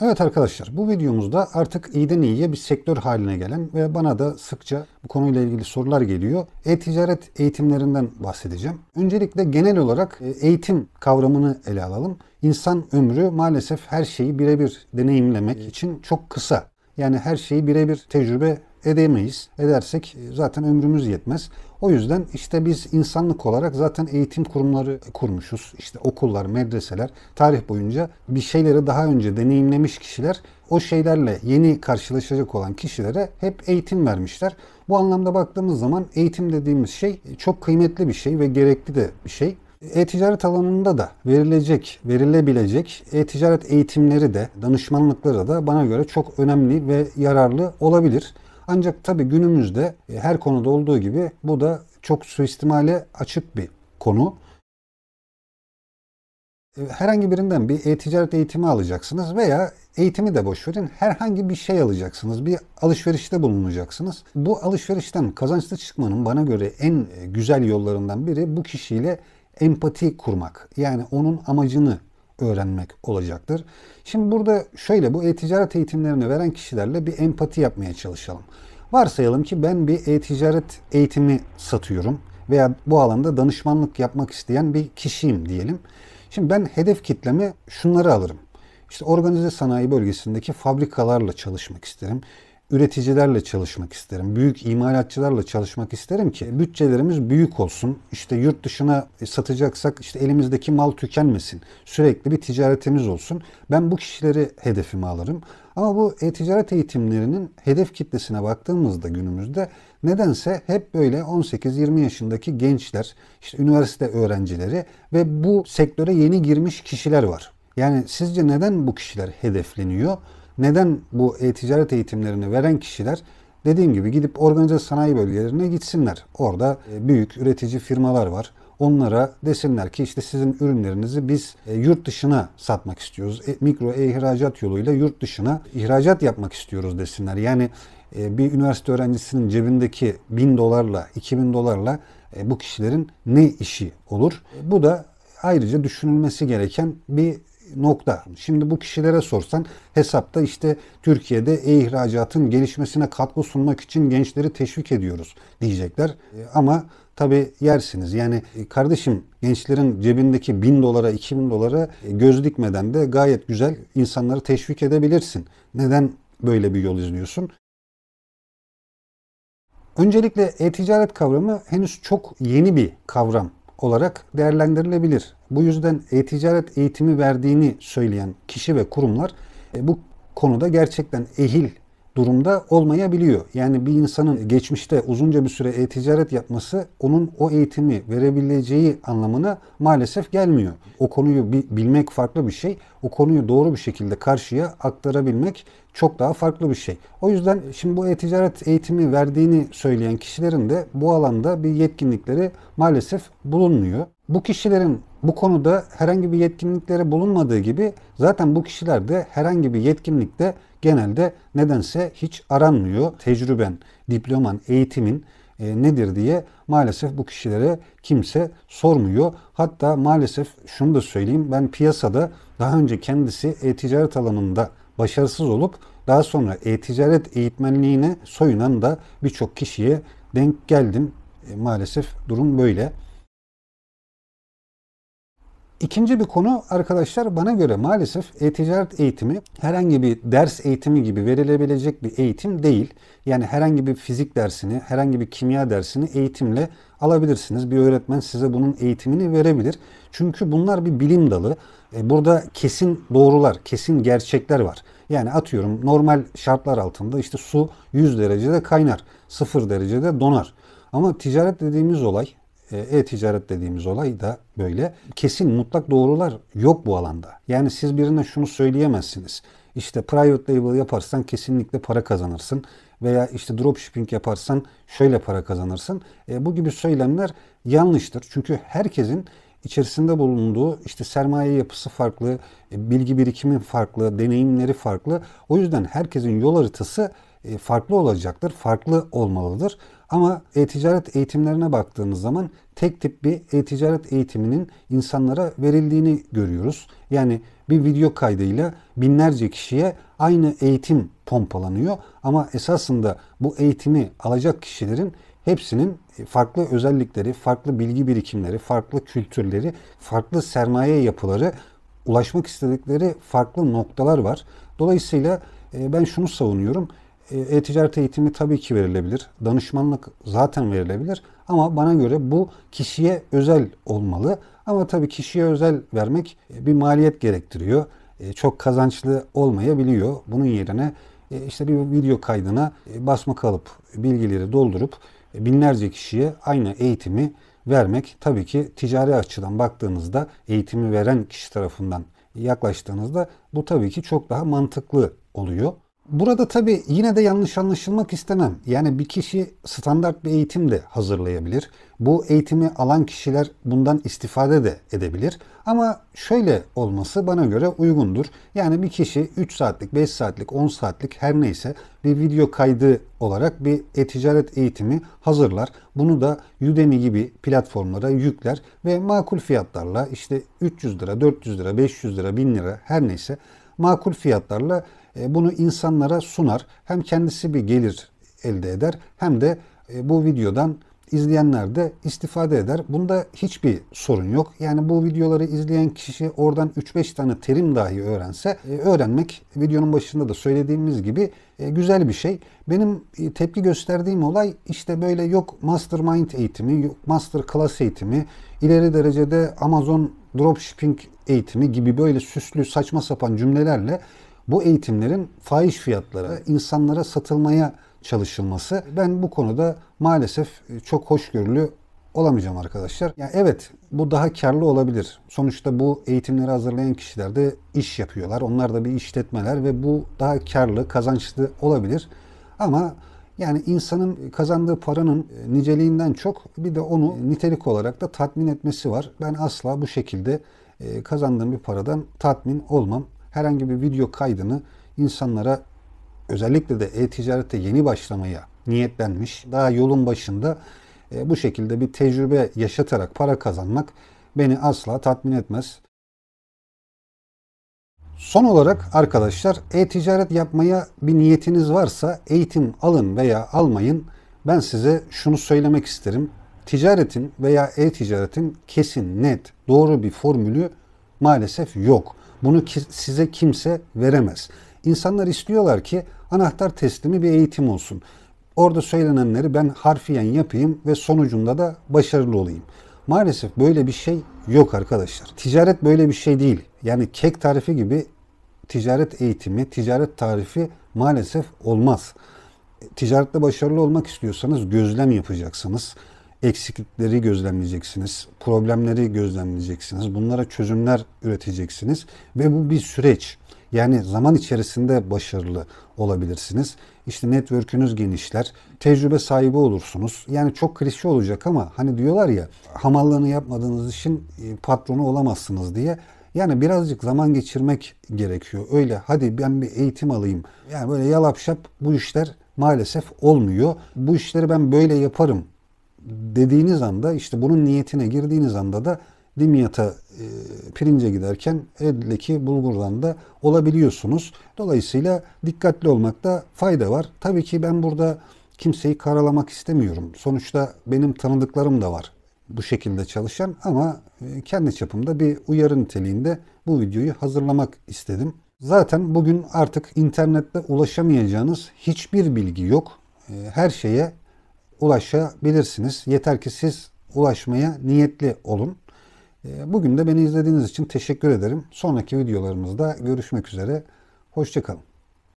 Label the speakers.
Speaker 1: Evet arkadaşlar bu videomuzda artık iyiden iyiye bir sektör haline gelen ve bana da sıkça bu konuyla ilgili sorular geliyor. E-ticaret eğitimlerinden bahsedeceğim. Öncelikle genel olarak e, eğitim kavramını ele alalım. İnsan ömrü maalesef her şeyi birebir deneyimlemek için çok kısa. Yani her şeyi birebir tecrübe edemeyiz. Edersek e, zaten ömrümüz yetmez. O yüzden işte biz insanlık olarak zaten eğitim kurumları kurmuşuz. İşte okullar, medreseler tarih boyunca bir şeyleri daha önce deneyimlemiş kişiler o şeylerle yeni karşılaşacak olan kişilere hep eğitim vermişler. Bu anlamda baktığımız zaman eğitim dediğimiz şey çok kıymetli bir şey ve gerekli de bir şey. E-ticaret alanında da verilecek, verilebilecek e-ticaret eğitimleri de, danışmanlıkları da bana göre çok önemli ve yararlı olabilir. Ancak tabii günümüzde e, her konuda olduğu gibi bu da çok suistimale açık bir konu. E, herhangi birinden bir e-ticaret eğitimi alacaksınız veya eğitimi de boş verin. Herhangi bir şey alacaksınız. Bir alışverişte bulunacaksınız. Bu alışverişten kazançlı çıkmanın bana göre en e, güzel yollarından biri bu kişiyle empati kurmak. Yani onun amacını öğrenmek olacaktır. Şimdi burada şöyle bu e-ticaret eğitimlerini veren kişilerle bir empati yapmaya çalışalım. Varsayalım ki ben bir e-ticaret eğitimi satıyorum veya bu alanda danışmanlık yapmak isteyen bir kişiyim diyelim. Şimdi ben hedef kitleme şunları alırım. İşte organize sanayi bölgesindeki fabrikalarla çalışmak isterim üreticilerle çalışmak isterim. Büyük imalatçılarla çalışmak isterim ki bütçelerimiz büyük olsun. İşte yurt dışına satacaksak işte elimizdeki mal tükenmesin. Sürekli bir ticaretimiz olsun. Ben bu kişileri hedefime alırım. Ama bu e-ticaret eğitimlerinin hedef kitlesine baktığımızda günümüzde nedense hep böyle 18-20 yaşındaki gençler, işte üniversite öğrencileri ve bu sektöre yeni girmiş kişiler var. Yani sizce neden bu kişiler hedefleniyor? Neden bu e-ticaret eğitimlerini veren kişiler dediğim gibi gidip organize sanayi bölgelerine gitsinler. Orada e, büyük üretici firmalar var. Onlara desinler ki işte sizin ürünlerinizi biz e, yurt dışına satmak istiyoruz. E, mikro ihracat yoluyla yurt dışına ihracat yapmak istiyoruz desinler. Yani bir üniversite öğrencisinin cebindeki 1000 dolarla 2000 dolarla bu kişilerin ne işi olur? Bu da ayrıca düşünülmesi gereken bir nokta. Şimdi bu kişilere sorsan hesapta işte Türkiye'de e-ihracatın gelişmesine katkı sunmak için gençleri teşvik ediyoruz diyecekler. E, ama tabi yersiniz. Yani e, kardeşim gençlerin cebindeki bin dolara iki bin dolara e, göz dikmeden de gayet güzel insanları teşvik edebilirsin. Neden böyle bir yol izliyorsun? Öncelikle e-ticaret kavramı henüz çok yeni bir kavram olarak değerlendirilebilir. Bu yüzden e-ticaret eğitimi verdiğini söyleyen kişi ve kurumlar e, bu konuda gerçekten ehil durumda olmayabiliyor. Yani bir insanın geçmişte uzunca bir süre e-ticaret yapması onun o eğitimi verebileceği anlamına maalesef gelmiyor. O konuyu bilmek farklı bir şey. O konuyu doğru bir şekilde karşıya aktarabilmek çok daha farklı bir şey. O yüzden şimdi bu e-ticaret eğitimi verdiğini söyleyen kişilerin de bu alanda bir yetkinlikleri maalesef bulunmuyor. Bu kişilerin bu konuda herhangi bir yetkinliklere bulunmadığı gibi zaten bu kişiler de herhangi bir yetkinlikte genelde nedense hiç aranmıyor. Tecrüben, diploman, eğitimin e, nedir diye maalesef bu kişilere kimse sormuyor. Hatta maalesef şunu da söyleyeyim ben piyasada daha önce kendisi e-ticaret alanında başarısız olup daha sonra e-ticaret eğitmenliğine soyunan da birçok kişiye denk geldim. E, maalesef durum böyle. İkinci bir konu arkadaşlar bana göre maalesef e-ticaret eğitimi herhangi bir ders eğitimi gibi verilebilecek bir eğitim değil. Yani herhangi bir fizik dersini, herhangi bir kimya dersini eğitimle alabilirsiniz. Bir öğretmen size bunun eğitimini verebilir. Çünkü bunlar bir bilim dalı. E, burada kesin doğrular, kesin gerçekler var. Yani atıyorum normal şartlar altında işte su 100 derecede kaynar, 0 derecede donar. Ama ticaret dediğimiz olay e, e-ticaret dediğimiz olay da böyle. Kesin mutlak doğrular yok bu alanda. Yani siz birine şunu söyleyemezsiniz. İşte private label yaparsan kesinlikle para kazanırsın veya işte dropshipping yaparsan şöyle para kazanırsın. E, bu gibi söylemler yanlıştır. Çünkü herkesin içerisinde bulunduğu işte sermaye yapısı farklı, e, bilgi birikimi farklı, deneyimleri farklı. O yüzden herkesin yol haritası e, farklı olacaktır, farklı olmalıdır. Ama e-ticaret eğitimlerine baktığımız zaman tek tip bir e-ticaret eğitiminin insanlara verildiğini görüyoruz. Yani bir video kaydıyla binlerce kişiye aynı eğitim pompalanıyor ama esasında bu eğitimi alacak kişilerin hepsinin farklı özellikleri, farklı bilgi birikimleri, farklı kültürleri, farklı sermaye yapıları, ulaşmak istedikleri farklı noktalar var. Dolayısıyla e, ben şunu savunuyorum. E, e-ticaret eğitimi tabii ki verilebilir. Danışmanlık zaten verilebilir. Ama bana göre bu kişiye özel olmalı. Ama tabii kişiye özel vermek e, bir maliyet gerektiriyor. E, çok kazançlı olmayabiliyor. Bunun yerine işte bir video kaydına basma kalıp bilgileri doldurup binlerce kişiye aynı eğitimi vermek tabii ki ticari açıdan baktığınızda eğitimi veren kişi tarafından yaklaştığınızda bu tabii ki çok daha mantıklı oluyor. Burada tabii yine de yanlış anlaşılmak istemem. Yani bir kişi standart bir eğitim de hazırlayabilir. Bu eğitimi alan kişiler bundan istifade de edebilir. Ama şöyle olması bana göre uygundur. Yani bir kişi 3 saatlik, 5 saatlik, 10 saatlik her neyse bir video kaydı olarak bir e-ticaret eğitimi hazırlar. Bunu da Udemy gibi platformlara yükler ve makul fiyatlarla işte 300 lira, 400 lira, 500 lira, 1000 lira her neyse makul fiyatlarla e, bunu insanlara sunar. Hem kendisi bir gelir elde eder hem de e, bu videodan izleyenler de istifade eder. Bunda hiçbir sorun yok. Yani bu videoları izleyen kişi oradan 3-5 tane terim dahi öğrense e, öğrenmek videonun başında da söylediğimiz gibi güzel bir şey. Benim tepki gösterdiğim olay işte böyle yok mastermind eğitimi, yok master class eğitimi, ileri derecede Amazon dropshipping eğitimi gibi böyle süslü saçma sapan cümlelerle bu eğitimlerin faiz fiyatlara, insanlara satılmaya çalışılması. Ben bu konuda maalesef çok hoşgörülü olamayacağım arkadaşlar. Yani evet bu daha karlı olabilir. Sonuçta bu eğitimleri hazırlayan kişiler de iş yapıyorlar. Onlar da bir işletmeler ve bu daha karlı, kazançlı olabilir. Ama yani insanın kazandığı paranın niceliğinden çok bir de onu nitelik olarak da tatmin etmesi var. Ben asla bu şekilde e, kazandığım bir paradan tatmin olmam herhangi bir video kaydını insanlara özellikle de e-ticarete yeni başlamaya niyetlenmiş, daha yolun başında e, bu şekilde bir tecrübe yaşatarak para kazanmak beni asla tatmin etmez. Son olarak arkadaşlar e-ticaret yapmaya bir niyetiniz varsa eğitim alın veya almayın. Ben size şunu söylemek isterim. Ticaretin veya e-ticaretin kesin, net, doğru bir formülü maalesef yok. Bunu ki, size kimse veremez. İnsanlar istiyorlar ki anahtar teslimi bir eğitim olsun. Orada söylenenleri ben harfiyen yapayım ve sonucunda da başarılı olayım. Maalesef böyle bir şey yok arkadaşlar. Ticaret böyle bir şey değil. Yani kek tarifi gibi ticaret eğitimi, ticaret tarifi maalesef olmaz. Ticarette başarılı olmak istiyorsanız gözlem yapacaksınız eksiklikleri gözlemleyeceksiniz, problemleri gözlemleyeceksiniz, bunlara çözümler üreteceksiniz ve bu bir süreç. Yani zaman içerisinde başarılı olabilirsiniz. İşte network'ünüz genişler, tecrübe sahibi olursunuz. Yani çok klişe olacak ama hani diyorlar ya hamallığını yapmadığınız için e, patronu olamazsınız diye. Yani birazcık zaman geçirmek gerekiyor. Öyle hadi ben bir eğitim alayım. Yani böyle yalap şap bu işler maalesef olmuyor. Bu işleri ben böyle yaparım dediğiniz anda işte bunun niyetine girdiğiniz anda da limyata e, pirince giderken eldeki bulgurdan da olabiliyorsunuz. Dolayısıyla dikkatli olmakta fayda var. Tabii ki ben burada kimseyi karalamak istemiyorum. Sonuçta benim tanıdıklarım da var bu şekilde çalışan ama e, kendi çapımda bir uyarı niteliğinde bu videoyu hazırlamak istedim. Zaten bugün artık internette ulaşamayacağınız hiçbir bilgi yok. E, her şeye ulaşabilirsiniz. Yeter ki siz ulaşmaya niyetli olun. Ee, bugün de beni izlediğiniz için teşekkür ederim. Sonraki videolarımızda görüşmek üzere. Hoşçakalın.